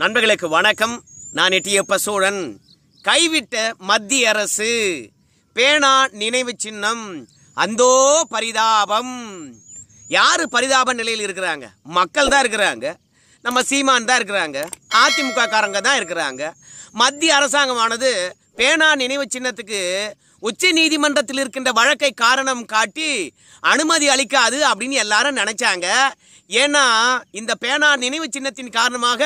நண்பர்களுக்கு வணக்கம் நான் எட்டியப்ப சோழன் கைவிட்ட மத்திய அரசு பேனா நினைவு சின்னம் அந்தோ பரிதாபம் யார் பரிதாப நிலையில் இருக்கிறாங்க மக்கள் தான் இருக்கிறாங்க நம்ம சீமான் தான் இருக்கிறாங்க அதிமுக காரங்க தான் இருக்கிறாங்க மத்திய அரசாங்கமானது பேனா நினைவு சின்னத்துக்கு உச்ச நீதிமன்றத்தில் இருக்கின்ற வழக்கை காரணம் காட்டி அனுமதி அளிக்காது அப்படின்னு எல்லாரும் நினைச்சாங்க ஏன்னா இந்த பேனா நினைவு சின்னத்தின் காரணமாக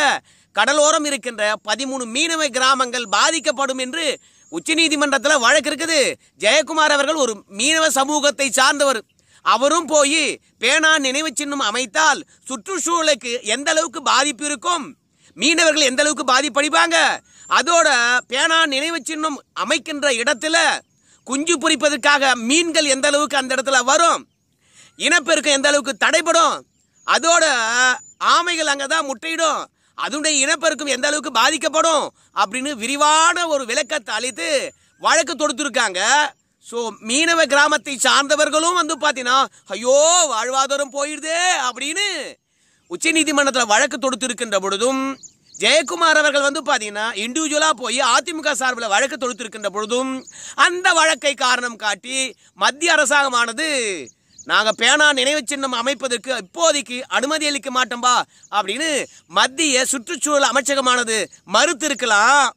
கடலோரம் இருக்கின்ற பதிமூணு மீனவ கிராமங்கள் பாதிக்கப்படும் என்று உச்சநீதிமன்றத்தில் வழக்கு இருக்குது ஜெயக்குமார் அவர்கள் ஒரு மீனவ சமூகத்தை சார்ந்தவர் அவரும் போய் பேனா நினைவு சின்னம் அமைத்தால் சுற்றுச்சூழலுக்கு எந்த அளவுக்கு பாதிப்பு இருக்கும் மீனவர்கள் எந்த அளவுக்கு பாதிப்படைவாங்க அதோட பேனா நினைவு சின்னம் அமைக்கின்ற இடத்துல குஞ்சு பொறிப்பதற்காக மீன்கள் எந்த அளவுக்கு அந்த இடத்துல வரும் இனப்பெருக்கம் எந்த அளவுக்கு தடைபடும் அதோட ஆமைகள் அங்கே தான் முட்டையிடும் அதனுடைய இனப்பெருக்கம் எந்த அளவுக்கு பாதிக்கப்படும் அப்படின்னு விரிவான ஒரு விளக்கத்தை அளித்து வழக்கு தொடுத்துருக்காங்க ஸோ மீனவ கிராமத்தை சார்ந்தவர்களும் வந்து பார்த்தீங்கன்னா ஐயோ வாழ்வாதாரம் போயிடுதே அப்படின்னு உச்ச நீதிமன்றத்தில் வழக்கு தொடுத்திருக்கின்ற பொழுதும் ஜெயக்குமார் அவர்கள் வந்து பார்த்தீங்கன்னா இண்டிவிஜுவலாக போய் அதிமுக சார்பில் வழக்கு தொடுத்திருக்கின்ற பொழுதும் அந்த வழக்கை காரணம் காட்டி மத்திய அரசாங்கமானது நாங்கள் பேனா நினைவு சின்னம் அமைப்பதற்கு இப்போதைக்கு அனுமதி அளிக்க மாட்டோம்பா அப்படின்னு மத்திய சுற்றுச்சூழல் அமைச்சகமானது மறுத்திருக்கலாம்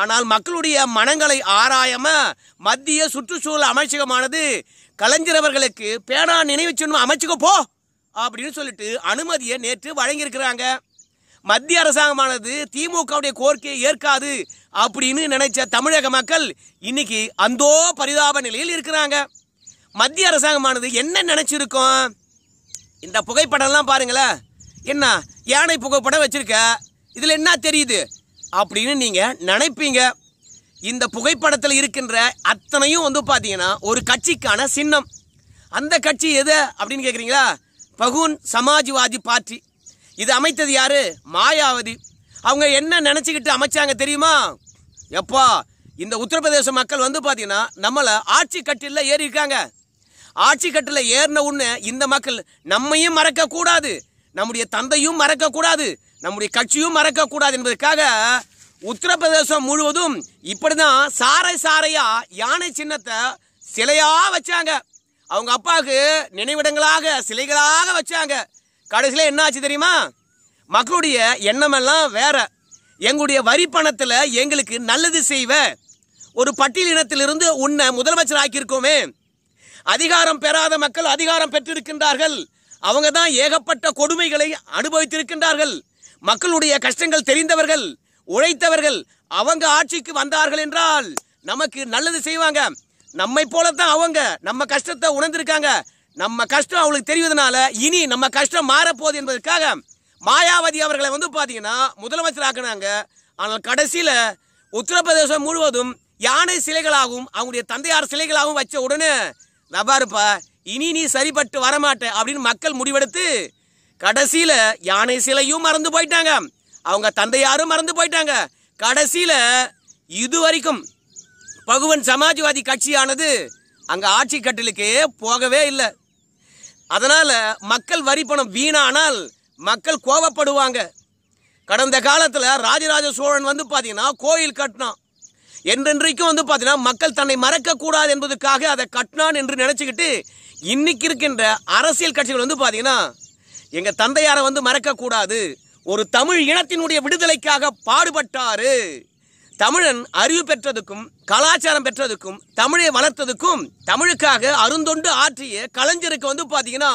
ஆனால் மக்களுடைய மனங்களை ஆராயாம மத்திய சுற்றுச்சூழல் அமைச்சகமானது கலைஞரவர்களுக்கு பேனா நினைவு சின்னம் அமைச்சுக்க போ அப்படின்னு சொல்லிட்டு அனுமதியை நேற்று வழங்கியிருக்கிறாங்க மத்திய அரசாங்கமானது திமுகவுடைய கோரிக்கையை ஏற்காது அப்படின்னு நினைச்ச தமிழக மக்கள் இன்னைக்கு அந்தோ பரிதாப நிலையில் இருக்கிறாங்க மத்திய அரசாங்கமானது என்ன நினச்சிருக்கோம் இந்த புகைப்படம்லாம் பாருங்களேன் என்ன யானை புகைப்படம் வச்சுருக்க இதில் என்ன தெரியுது அப்படின்னு நீங்கள் நினைப்பீங்க இந்த புகைப்படத்தில் இருக்கின்ற அத்தனையும் வந்து பார்த்தீங்கன்னா ஒரு கட்சிக்கான சின்னம் அந்த கட்சி எது அப்படின்னு கேட்குறீங்களா பகுன் சமாஜ்வாதி பார்ட்டி இது அமைத்தது யார் மாயாவதி அவங்க என்ன நினச்சிக்கிட்டு அமைச்சாங்க தெரியுமா எப்பா இந்த உத்தரப்பிரதேச மக்கள் வந்து பார்த்தீங்கன்னா நம்மளை ஆட்சி கட்டில ஏறி இருக்காங்க ஆட்சி கட்டில் ஏறின உடனே இந்த மக்கள் நம்மையும் மறக்கக்கூடாது நம்முடைய தந்தையும் மறக்கக்கூடாது நம்முடைய கட்சியும் மறக்கக்கூடாது என்பதற்காக உத்தரப்பிரதேசம் முழுவதும் இப்படிதான் சாரை சாரையா யானை சின்னத்தை சிலையா வச்சாங்க அவங்க அப்பாவுக்கு நினைவிடங்களாக சிலைகளாக வச்சாங்க கடைசியில் என்ன ஆச்சு தெரியுமா மக்களுடைய எண்ணமெல்லாம் வேற எங்களுடைய வரி பணத்தில் எங்களுக்கு நல்லது செய்வ ஒரு பட்டியல் இனத்திலிருந்து உன்னை முதலமைச்சர் ஆக்கியிருக்கோமே அதிகாரம் பெறாத மக்கள் அதிகாரம் பெற்றிருக்கின்றார்கள் அவங்க தான் ஏகப்பட்ட கொடுமைகளை அனுபவித்திருக்கின்றார்கள் மக்களுடைய கஷ்டங்கள் தெரிந்தவர்கள் உழைத்தவர்கள் அவங்க ஆட்சிக்கு வந்தார்கள் என்றால் நமக்கு நல்லது செய்வாங்க நம்மை போலத்தான் அவங்க நம்ம கஷ்டத்தை உணர்ந்திருக்காங்க நம்ம கஷ்டம் அவளுக்கு தெரிவதனால இனி நம்ம கஷ்டம் மாறப்போகுது என்பதற்காக மாயாவதி அவர்களை வந்து பார்த்தீங்கன்னா முதலமைச்சர் ஆனால் கடைசியில் உத்தரப்பிரதேசம் முழுவதும் யானை சிலைகளாகவும் அவங்களுடைய தந்தையார் சிலைகளாகவும் வச்ச உடனே நான் பாருப்பா இனி நீ சரிப்பட்டு வரமாட்ட அப்படின்னு மக்கள் முடிவெடுத்து கடைசியில் யானை சிலையும் மறந்து போயிட்டாங்க அவங்க தந்தையாரும் மறந்து போயிட்டாங்க கடைசியில் இது வரைக்கும் பகுவன் சமாஜ்வாதி கட்சியானது அங்கே ஆட்சி கட்டிலுக்கே போகவே இல்லை அதனால் மக்கள் வரி பணம் வீணானால் மக்கள் கோவப்படுவாங்க கடந்த காலத்தில் ராஜராஜ சோழன் வந்து பார்த்தீங்கன்னா கோயில் கட்டினான் என்றென்றைக்கும் வந்து பார்த்தீங்கன்னா மக்கள் தன்னை மறக்கக்கூடாது என்பதற்காக அதை கட்டினான் என்று நினச்சிக்கிட்டு இன்னைக்கு இருக்கின்ற அரசியல் கட்சிகள் வந்து பார்த்தீங்கன்னா எங்கள் தந்தையாரை வந்து மறக்கக்கூடாது ஒரு தமிழ் இனத்தினுடைய விடுதலைக்காக பாடுபட்டார் தமிழன் அறிவு பெற்றதுக்கும் கலாச்சாரம் பெற்றதுக்கும் தமிழை வளர்த்ததுக்கும் தமிழுக்காக அருந்தொண்டு ஆற்றிய கலைஞருக்கு வந்து பார்த்தீங்கன்னா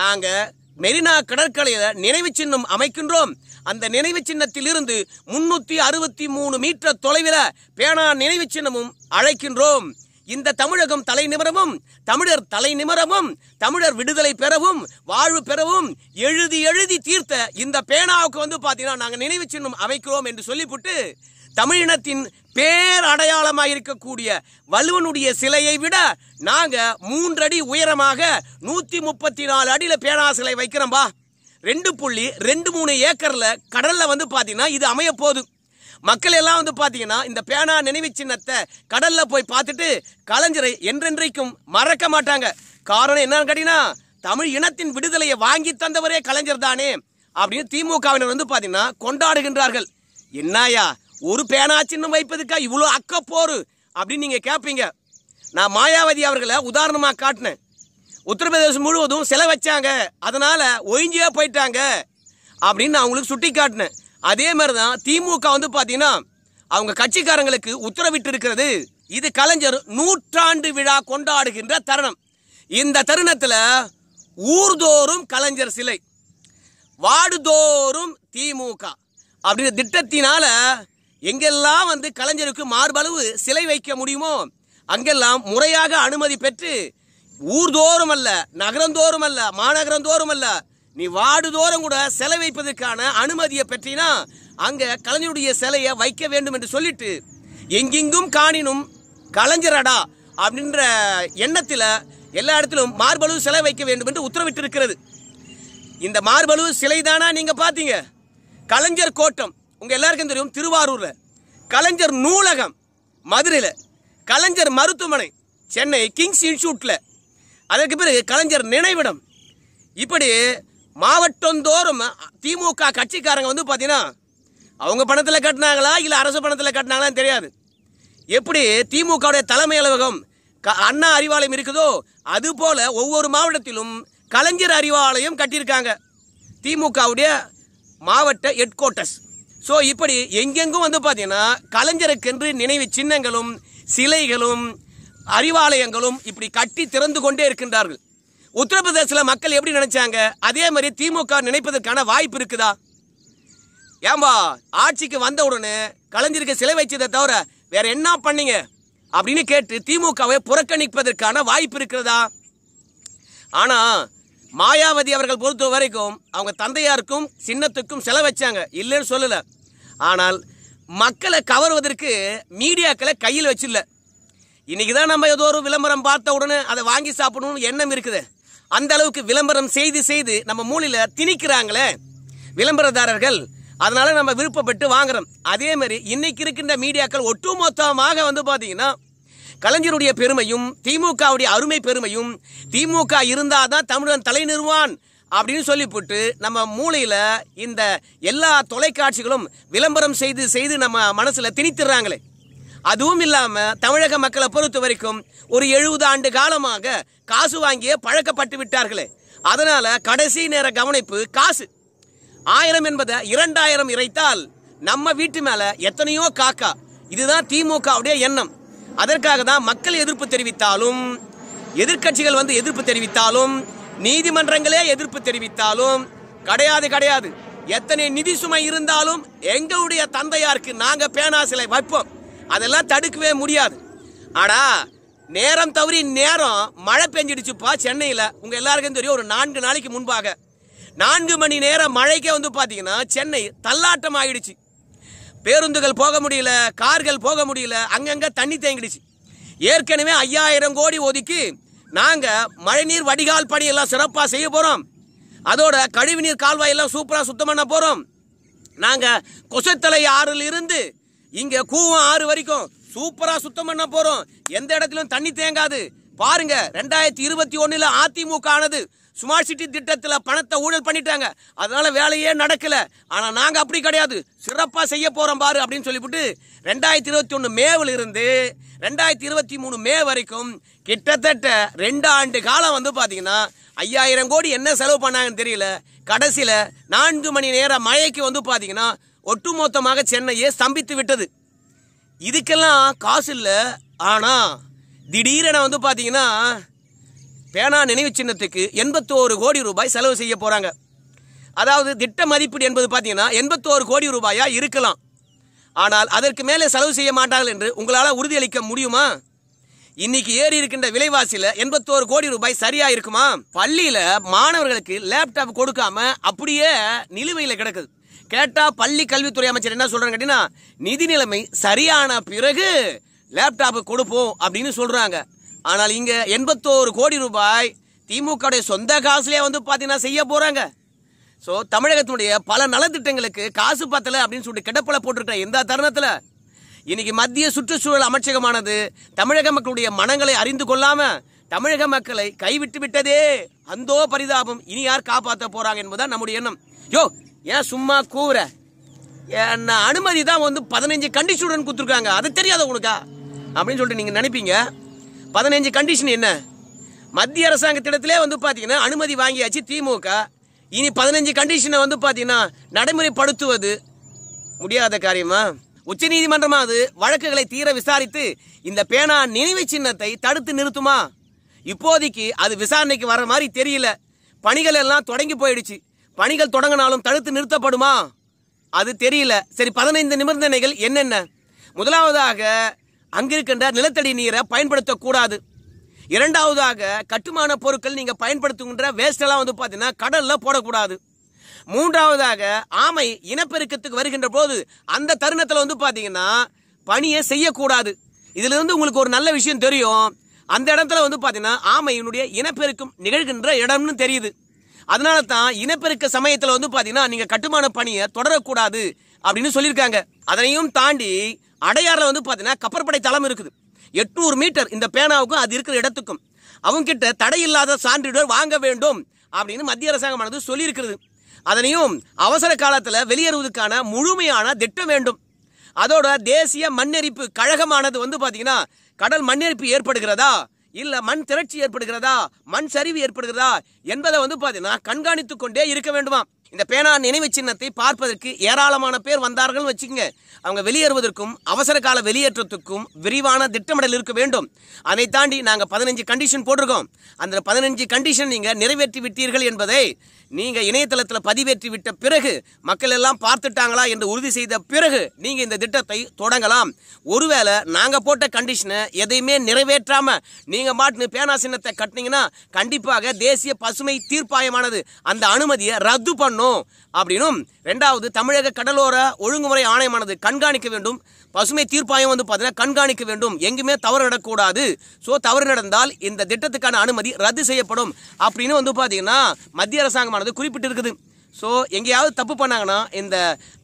நாங்கள் மெரினா கடற்கரையில் நினைவு சின்னம் அமைக்கின்றோம் அந்த நினைவு சின்னத்தில் இருந்து முன்னூற்றி அறுபத்தி மூணு மீட்டர் தொலைவில் பேனா நினைவு சின்னமும் அழைக்கின்றோம் இந்த தமிழகம் தலை நிமிரவும் தமிழர் தலை நிமிரவும் தமிழர் விடுதலை பெறவும் வாழ்வு பெறவும் எழுதி எழுதி தீர்த்த இந்த பேனாவுக்கு வந்து பார்த்தீங்கன்னா நாங்கள் நினைவு சின்னம் அமைக்கிறோம் என்று சொல்லிவிட்டு தமிழினத்தின் பேர் அடையாளமாக இருக்கக்கூடிய வலுவனுடைய சிலையை விட நாங்கள் மூன்றடி உயரமாக நூற்றி முப்பத்தி நாலு அடியில் பேனா சிலை வைக்கிறோம்பா ரெண்டு புள்ளி ரெண்டு மூணு ஏக்கரில் கடலில் வந்து பார்த்தீங்கன்னா இது அமைய போதும் மக்கள் எல்லாம் வந்து பார்த்தீங்கன்னா இந்த பேனா நினைவு சின்னத்தை கடலில் போய் பார்த்துட்டு கலைஞரை என்றென்றைக்கும் மறக்க மாட்டாங்க காரணம் என்னன்னு கேட்டீங்கன்னா தமிழ் இனத்தின் விடுதலையை வாங்கி தந்தவரே கலைஞர் தானே அப்படின்னு திமுகவினர் வந்து பார்த்தீங்கன்னா கொண்டாடுகின்றார்கள் என்னாயா ஒரு பேனா சின்னம் வைப்பதுக்கா இவ்வளோ அக்கப்போர் அப்படின்னு நீங்கள் கேட்பீங்க நான் மாயாவதி அவர்களை உதாரணமாக காட்டினேன் உத்தரப்பிரதேசம் முழுவதும் சிலை வச்சாங்க அதனால் ஒயிஞ்சியாக போயிட்டாங்க அப்படின்னு நான் அவங்களுக்கு சுட்டி காட்டினேன் அதே மாதிரி தான் திமுக வந்து பார்த்தீங்கன்னா அவங்க கட்சிக்காரங்களுக்கு உத்தரவிட்டு இருக்கிறது இது கலைஞர் நூற்றாண்டு விழா கொண்டாடுகின்ற தருணம் இந்த தருணத்தில் ஊர்தோறும் கலைஞர் சிலை வாடுதோறும் திமுக அப்படின்ற திட்டத்தினால எங்கெல்லாம் வந்து கலைஞருக்கு மார்பளவு சிலை வைக்க முடியுமோ அங்கெல்லாம் முறையாக அனுமதி பெற்று ஊர் தோறும் அல்ல நகரந்தோறும் அல்ல மாநகரந்தோறும் அல்ல நீ வார்டு தோறும் கூட சிலை வைப்பதற்கான அனுமதியை பெற்றினா அங்கே கலைஞருடைய சிலையை வைக்க வேண்டும் என்று சொல்லிட்டு எங்கெங்கும் காணினும் கலைஞரடா அப்படின்ற எண்ணத்தில் எல்லா இடத்திலும் மார்பளவு சிலை வைக்க வேண்டும் என்று உத்தரவிட்டிருக்கிறது இந்த மார்பளவு சிலை தானா நீங்கள் பார்த்தீங்க கலைஞர் கோட்டம் உங்கள் எல்லாருக்கும் தெரியும் திருவாரூரில் கலைஞர் நூலகம் மதுரையில் கலைஞர் மருத்துவமனை சென்னை கிங்ஸ் இன்ஸ்டியூட்டில் அதற்கு பிறகு கலைஞர் நினைவிடம் இப்படி மாவட்டந்தோறும் திமுக கட்சிக்காரங்க வந்து பார்த்தீங்கன்னா அவங்க பணத்தில் கட்டினாங்களா இல்லை அரசு பணத்தில் கட்டினாங்களான்னு தெரியாது எப்படி திமுகவுடைய தலைமை அலுவலகம் அண்ணா அறிவாலயம் இருக்குதோ அது போல் ஒவ்வொரு மாவட்டத்திலும் கலைஞர் அறிவாலயம் கட்டியிருக்காங்க திமுகவுடைய மாவட்ட ஹெட் குவார்ட்டர்ஸ் ஸோ இப்படி எங்கெங்கும் வந்து பார்த்தீங்கன்னா கலைஞருக்கென்று நினைவு சின்னங்களும் சிலைகளும் அறிவாலயங்களும் இப்படி கட்டி திறந்து கொண்டே இருக்கின்றார்கள் உத்தரப்பிரதேசத்தில் மக்கள் எப்படி நினைச்சாங்க அதே மாதிரி திமுக நினைப்பதற்கான வாய்ப்பு இருக்குதா ஏம்பா ஆட்சிக்கு வந்த உடனே கலைஞருக்கு சிலை வைச்சதை தவிர வேற என்ன பண்ணீங்க அப்படின்னு கேட்டு திமுகவை புறக்கணிப்பதற்கான வாய்ப்பு இருக்கிறதா ஆனா மாயாவதி அவர்கள் பொறுத்த வரைக்கும் அவங்க தந்தையாருக்கும் சின்னத்துக்கும் செலவு வச்சாங்க இல்லைன்னு சொல்லல ஆனால் மக்களை கவர்வதற்கு மீடியாக்களை கையில் வச்சில்லை இன்னைக்கு தான் நம்ம ஏதோ ஒரு விளம்பரம் பார்த்த உடனே அதை வாங்கி சாப்பிடணும்னு எண்ணம் இருக்குது அந்த அளவுக்கு விளம்பரம் செய்து செய்து நம்ம மூலையில் திணிக்கிறாங்களே விளம்பரதாரர்கள் அதனால நம்ம விருப்பப்பட்டு வாங்குறோம் அதே மாதிரி இன்னைக்கு இருக்கின்ற மீடியாக்கள் ஒட்டுமொத்தமாக வந்து பார்த்தீங்கன்னா கலைஞருடைய பெருமையும் திமுகவுடைய அருமை பெருமையும் திமுக இருந்தால் தான் தமிழன் தலை நிறுவான் அப்படின்னு சொல்லிவிட்டு நம்ம மூளையில் இந்த எல்லா தொலைக்காட்சிகளும் விளம்பரம் செய்து செய்து நம்ம மனசில் திணித்துறாங்களே அதுவும் இல்லாமல் தமிழக மக்களை பொறுத்த வரைக்கும் ஒரு எழுபது ஆண்டு காலமாக காசு வாங்கியே பழக்கப்பட்டு விட்டார்களே அதனால் கடைசி நேர கவனிப்பு காசு ஆயிரம் என்பதை இரண்டாயிரம் இறைத்தால் நம்ம வீட்டு மேலே எத்தனையோ காக்கா இதுதான் திமுகவுடைய எண்ணம் அதற்காக தான் மக்கள் எதிர்ப்பு தெரிவித்தாலும் எதிர்கட்சிகள் வந்து எதிர்ப்பு தெரிவித்தாலும் நீதிமன்றங்களே எதிர்ப்பு தெரிவித்தாலும் கிடையாது கிடையாது எத்தனை நிதி சுமை இருந்தாலும் எங்களுடைய தந்தையாருக்கு நாங்கள் பேனா சிலை வைப்போம் அதெல்லாம் தடுக்கவே முடியாது ஆடா நேரம் தவறி நேரம் மழை பெஞ்சிடுச்சுப்பா சென்னையில் உங்கள் எல்லாருக்கும் தெரியும் ஒரு நான்கு நாளைக்கு முன்பாக நான்கு மணி நேரம் மழைக்கே வந்து பார்த்தீங்கன்னா சென்னை தள்ளாட்டம் ஆகிடுச்சு பேருந்துகள் போக முடியல கார்கள் போக முடியல அங்கங்கே தண்ணி தேங்கிடுச்சு ஏற்கனவே ஐயாயிரம் கோடி ஒதுக்கி நாங்கள் மழைநீர் வடிகால் பணியெல்லாம் சிறப்பாக செய்ய போகிறோம் அதோட கழிவுநீர் கால்வாயெல்லாம் சூப்பராக சுத்தம் பண்ண போகிறோம் நாங்கள் கொசத்தலை இருந்து இங்க கூவம் ஆறு வரைக்கும் சூப்பரா சுத்தம் பண்ண போறோம் எந்த இடத்திலும் தண்ணி தேங்காது பாருங்க ரெண்டாயிரத்தி இருபத்தி ஒண்ணுல அதிமுக ஆனது ஸ்மார்ட் சிட்டி திட்டத்தில் பணத்தை ஊழல் பண்ணிட்டாங்க அதனால வேலையே நடக்கல ஆனா நாங்க அப்படி கிடையாது சிறப்பா செய்ய போறோம் பாரு அப்படின்னு சொல்லிவிட்டு ரெண்டாயிரத்தி இருபத்தி ஒன்று மேவில் இருந்து ரெண்டாயிரத்தி இருபத்தி மூணு மே வரைக்கும் கிட்டத்தட்ட ரெண்டு ஆண்டு காலம் வந்து பார்த்தீங்கன்னா ஐயாயிரம் கோடி என்ன செலவு பண்ணாங்கன்னு தெரியல கடைசியில் நான்கு மணி நேரம் மழைக்கு வந்து பாத்தீங்கன்னா ஒட்டுமொத்தமாக சென்னையே ஸ்தம்பித்து விட்டது இதுக்கெல்லாம் காசு இல்லை ஆனால் திடீரென வந்து பார்த்தீங்கன்னா பேனா நினைவு சின்னத்துக்கு எண்பத்தோரு கோடி ரூபாய் செலவு செய்ய போகிறாங்க அதாவது திட்ட மதிப்பீடு என்பது பார்த்தீங்கன்னா எண்பத்தோரு கோடி ரூபாயாக இருக்கலாம் ஆனால் அதற்கு மேலே செலவு செய்ய மாட்டார்கள் என்று உங்களால் உறுதியளிக்க முடியுமா இன்னைக்கு ஏறி இருக்கின்ற விலைவாசியில் எண்பத்தோரு கோடி ரூபாய் சரியா இருக்குமா பள்ளியில் மாணவர்களுக்கு லேப்டாப் கொடுக்காம அப்படியே நிலுவையில் கிடக்குது கேட்டா பள்ளி கல்வித்துறை அமைச்சர் என்ன சொல்றாங்க கேட்டீங்கன்னா நிதி நிலைமை சரியான பிறகு லேப்டாப் கொடுப்போம் அப்படின்னு சொல்றாங்க ஆனால் இங்க எண்பத்தோரு கோடி ரூபாய் திமுகவுடைய சொந்த காசுலேயே வந்து பார்த்தீங்கன்னா செய்ய போறாங்க ஸோ தமிழகத்தினுடைய பல நலத்திட்டங்களுக்கு காசு பத்தலை அப்படின்னு சொல்லிட்டு கிடப்பில் போட்டிருக்கிற எந்த தருணத்தில் இன்னைக்கு மத்திய சுற்றுச்சூழல் அமைச்சகமானது தமிழக மக்களுடைய மனங்களை அறிந்து கொள்ளாம தமிழக மக்களை கைவிட்டு விட்டதே அந்தோ பரிதாபம் இனி யார் காப்பாற்ற போறாங்க என்பதுதான் நம்முடைய எண்ணம் யோ ஏன் சும்மா கூற என்ன அனுமதி தான் வந்து பதினஞ்சு கண்டிஷனுடன் கொடுத்துருக்காங்க அது தெரியாத உனக்கா அப்படின்னு சொல்லிட்டு நீங்கள் நினைப்பீங்க பதினஞ்சு கண்டிஷன் என்ன மத்திய அரசாங்கத்திடத்திலே வந்து பார்த்தீங்கன்னா அனுமதி வாங்கியாச்சு திமுக இனி பதினஞ்சு கண்டிஷனை வந்து பார்த்தீங்கன்னா நடைமுறைப்படுத்துவது முடியாத காரியமா உச்ச நீதிமன்றமா அது வழக்குகளை தீர விசாரித்து இந்த பேனா நினைவு சின்னத்தை தடுத்து நிறுத்துமா இப்போதைக்கு அது விசாரணைக்கு வர மாதிரி தெரியல பணிகள் எல்லாம் தொடங்கி போயிடுச்சு பணிகள் தொடங்கினாலும் தடுத்து நிறுத்தப்படுமா அது தெரியல சரி பதினைந்து நிபந்தனைகள் என்னென்ன முதலாவதாக அங்கிருக்கின்ற நிலத்தடி நீரை பயன்படுத்தக்கூடாது இரண்டாவதாக கட்டுமான பொருட்கள் நீங்கள் பயன்படுத்துகின்ற வேஸ்டெல்லாம் வந்து பார்த்தீங்கன்னா கடலில் போடக்கூடாது மூன்றாவதாக ஆமை இனப்பெருக்கத்துக்கு வருகின்ற போது அந்த தருணத்தில் வந்து பார்த்தீங்கன்னா பணியை செய்யக்கூடாது இதிலிருந்து உங்களுக்கு ஒரு நல்ல விஷயம் தெரியும் அந்த இடத்துல வந்து பார்த்தீங்கன்னா ஆமையினுடைய இனப்பெருக்கம் நிகழ்கின்ற இடம்னு தெரியுது அதனால தான் இனப்பெருக்க சமயத்தில் வந்து பார்த்தீங்கன்னா நீங்கள் கட்டுமான பணியை தொடரக்கூடாது அப்படின்னு சொல்லியிருக்காங்க அதனையும் தாண்டி அடையாறில் வந்து பார்த்தீங்கன்னா கப்பற்படை தளம் இருக்குது எட்நூறு மீட்டர் இந்த பேனாவுக்கும் அது இருக்கிற இடத்துக்கும் அவங்க கிட்ட தடை இல்லாத சான்றிதழ் வாங்க வேண்டும் அப்படின்னு மத்திய அரசாங்கமானது சொல்லியிருக்கிறது அதனையும் அவசர காலத்தில் வெளியேறுவதற்கான முழுமையான திட்டம் வேண்டும் அதோட தேசிய மண்ணெரிப்பு கழகமானது வந்து பார்த்தீங்கன்னா கடல் மண்ணெரிப்பு ஏற்படுகிறதா இல்ல மண் திரட்சி ஏற்படுகிறதா மண் சரிவு ஏற்படுகிறதா என்பதை வந்து பாத்தீங்கன்னா கண்காணித்து கொண்டே இருக்க வேண்டுமா இந்த பேனா நினைவு சின்னத்தை பார்ப்பதற்கு ஏராளமான பேர் வந்தார்கள் வச்சுக்கோங்க அவங்க வெளியேறுவதற்கும் அவசர கால வெளியேற்றத்துக்கும் விரிவான திட்டமிடல் இருக்க வேண்டும் அதை தாண்டி நாங்கள் பதினஞ்சு கண்டிஷன் போட்டிருக்கோம் அந்த பதினஞ்சு கண்டிஷன் நீங்கள் நிறைவேற்றி விட்டீர்கள் என்பதை நீங்கள் இணையதளத்தில் பதிவேற்றி விட்ட பிறகு மக்கள் எல்லாம் பார்த்துட்டாங்களா என்று உறுதி செய்த பிறகு நீங்கள் இந்த திட்டத்தை தொடங்கலாம் ஒருவேளை நாங்கள் போட்ட கண்டிஷனை எதையுமே நிறைவேற்றாமல் நீங்கள் மாட்டு பேனா சின்னத்தை கட்டினீங்கன்னா கண்டிப்பாக தேசிய பசுமை தீர்ப்பாயமானது அந்த அனுமதியை ரத்து பண்ணும் அப்படின்னும் ரெண்டாவது தமிழக கடலோர ஒழுங்குமுறை ஆணையமானது கண்காணிக்க வேண்டும் பசுமை தீர்ப்பாயம் வந்து பார்த்தீங்கன்னா கண்காணிக்க வேண்டும் எங்குமே தவறு நடக்கூடாது ஸோ தவறு நடந்தால் இந்த திட்டத்துக்கான அனுமதி ரத்து செய்யப்படும் அப்படின்னு வந்து பார்த்தீங்கன்னா மத்திய அரசாங்கமானது திட்டமானது குறிப்பிட்டிருக்குது ஸோ எங்கேயாவது தப்பு பண்ணாங்கன்னா இந்த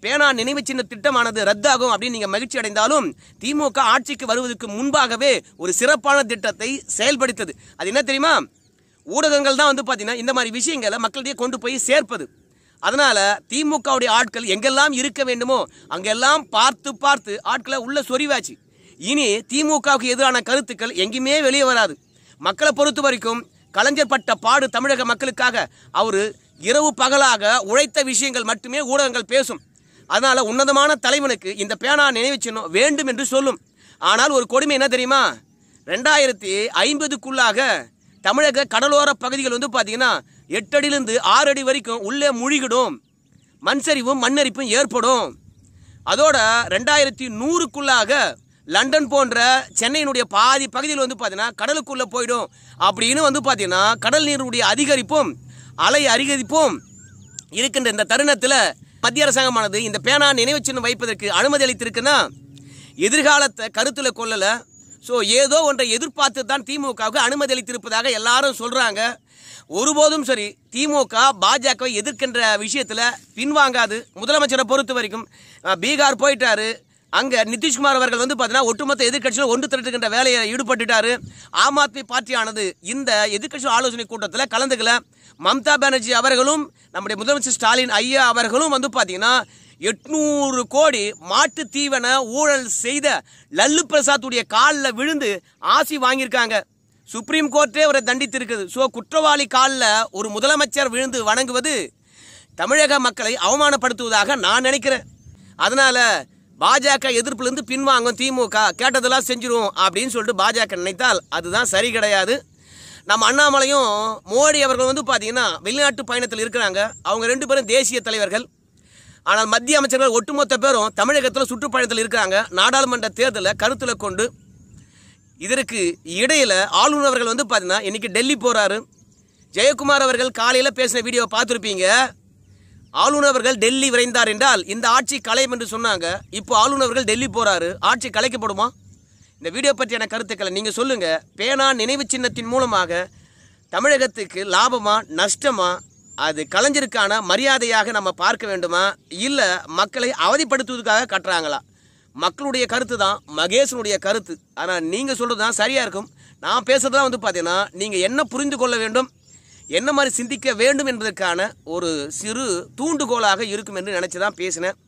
பேனா நினைவு சின்ன திட்டமானது ரத்தாகும் அப்படின்னு நீங்கள் மகிழ்ச்சி அடைந்தாலும் திமுக ஆட்சிக்கு வருவதற்கு முன்பாகவே ஒரு சிறப்பான திட்டத்தை செயல்படுத்தது அது என்ன தெரியுமா ஊடகங்கள் தான் வந்து பார்த்தீங்கன்னா இந்த மாதிரி விஷயங்களை மக்களிடையே கொண்டு போய் சேர்ப்பது அதனால் திமுகவுடைய ஆட்கள் எங்கெல்லாம் இருக்க வேண்டுமோ அங்கெல்லாம் பார்த்து பார்த்து ஆட்களை உள்ளே சொறிவாச்சு இனி திமுகவுக்கு எதிரான கருத்துக்கள் எங்கேயுமே வெளியே வராது மக்களை பொறுத்த வரைக்கும் கலைஞர் பட்ட பாடு தமிழக மக்களுக்காக அவர் இரவு பகலாக உழைத்த விஷயங்கள் மட்டுமே ஊடகங்கள் பேசும் அதனால் உன்னதமான தலைவனுக்கு இந்த பேனா நினைவு சின்னம் வேண்டும் என்று சொல்லும் ஆனால் ஒரு கொடுமை என்ன தெரியுமா ரெண்டாயிரத்தி ஐம்பதுக்குள்ளாக தமிழக கடலோர பகுதிகள் வந்து பார்த்தீங்கன்னா எட்டடியிலிருந்து ஆறு அடி வரைக்கும் உள்ளே மூழ்கிடும் மண் சரிவும் மண்ணரிப்பும் ஏற்படும் அதோட ரெண்டாயிரத்தி நூறுக்குள்ளாக லண்டன் போன்ற சென்னையினுடைய பாதி பகுதியில் வந்து பார்த்தீங்கன்னா கடலுக்குள்ளே போயிடும் அப்படின்னு வந்து பார்த்தீங்கன்னா கடல் நீருடைய அதிகரிப்பும் அலை அதிகரிப்பும் இருக்கின்ற இந்த தருணத்தில் மத்திய அரசாங்கமானது இந்த பேனா நினைவு சின்னம் வைப்பதற்கு அனுமதி அளித்திருக்குன்னா எதிர்காலத்தை கருத்தில் கொள்ளலை ஸோ ஏதோ ஒன்றை எதிர்பார்த்து தான் திமுகவுக்கு அனுமதி அளித்திருப்பதாக எல்லாரும் சொல்கிறாங்க ஒருபோதும் சரி திமுக பாஜகவை எதிர்க்கின்ற விஷயத்தில் பின்வாங்காது முதலமைச்சரை பொறுத்த வரைக்கும் பீகார் போயிட்டாரு அங்கே நிதிஷ்குமார் அவர்கள் வந்து பார்த்தீங்கன்னா ஒட்டுமொத்த எதிர்கட்சியில் ஒன்று திரட்டுகின்ற வேலையை ஈடுபட்டுட்டாரு ஆம் ஆத்மி பார்ட்டியானது இந்த எதிர்கட்சி ஆலோசனை கூட்டத்தில் கலந்துக்கல மம்தா பானர்ஜி அவர்களும் நம்முடைய முதலமைச்சர் ஸ்டாலின் ஐயா அவர்களும் வந்து பார்த்தீங்கன்னா எட்நூறு கோடி மாட்டு தீவன ஊழல் செய்த லல்லு பிரசாத்துடைய காலில் விழுந்து ஆசி வாங்கியிருக்காங்க சுப்ரீம் கோர்ட்டே அவரை தண்டித்திருக்குது ஸோ குற்றவாளி காலில் ஒரு முதலமைச்சர் விழுந்து வணங்குவது தமிழக மக்களை அவமானப்படுத்துவதாக நான் நினைக்கிறேன் அதனால் பாஜக இருந்து பின்வாங்கும் திமுக கேட்டதெல்லாம் செஞ்சிருவோம் அப்படின்னு சொல்லிட்டு பாஜக நினைத்தால் அதுதான் சரி கிடையாது நம்ம அண்ணாமலையும் மோடி அவர்கள் வந்து பார்த்தீங்கன்னா வெளிநாட்டு பயணத்தில் இருக்கிறாங்க அவங்க ரெண்டு பேரும் தேசிய தலைவர்கள் ஆனால் மத்திய அமைச்சர்கள் ஒட்டுமொத்த பேரும் தமிழகத்தில் சுற்றுப்பயணத்தில் இருக்கிறாங்க நாடாளுமன்ற தேர்தலை கருத்தில் கொண்டு இதற்கு இடையில் ஆளுநர் அவர்கள் வந்து பார்த்தீங்கன்னா இன்றைக்கி டெல்லி போகிறாரு ஜெயக்குமார் அவர்கள் காலையில் பேசின வீடியோவை பார்த்துருப்பீங்க ஆளுநர்கள் டெல்லி விரைந்தார் என்றால் இந்த ஆட்சி கலையும் என்று சொன்னாங்க இப்போ ஆளுநர்கள் டெல்லி போறாரு ஆட்சி கலைக்கப்படுமா இந்த வீடியோ பற்றியான கருத்துக்களை நீங்கள் சொல்லுங்கள் பேனா நினைவு சின்னத்தின் மூலமாக தமிழகத்துக்கு லாபமாக நஷ்டமா அது கலைஞருக்கான மரியாதையாக நம்ம பார்க்க வேண்டுமா இல்லை மக்களை அவதிப்படுத்துவதற்காக கட்டுறாங்களா மக்களுடைய கருத்து தான் மகேஷனுடைய கருத்து ஆனால் நீங்கள் சொல்கிறது தான் சரியாக இருக்கும் நான் பேசுகிறதுலாம் வந்து பார்த்தீங்கன்னா நீங்கள் என்ன புரிந்து கொள்ள வேண்டும் என்ன மாதிரி சிந்திக்க வேண்டும் என்பதற்கான ஒரு சிறு தூண்டுகோலாக இருக்கும் என்று நினச்சி தான் பேசினேன்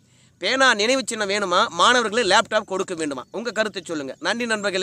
பேனா நினைவு சின்னம் வேணுமா மாணவர்களை லேப்டாப் கொடுக்க வேண்டுமா உங்கள் கருத்தை சொல்லுங்கள் நன்றி நண்பர்களே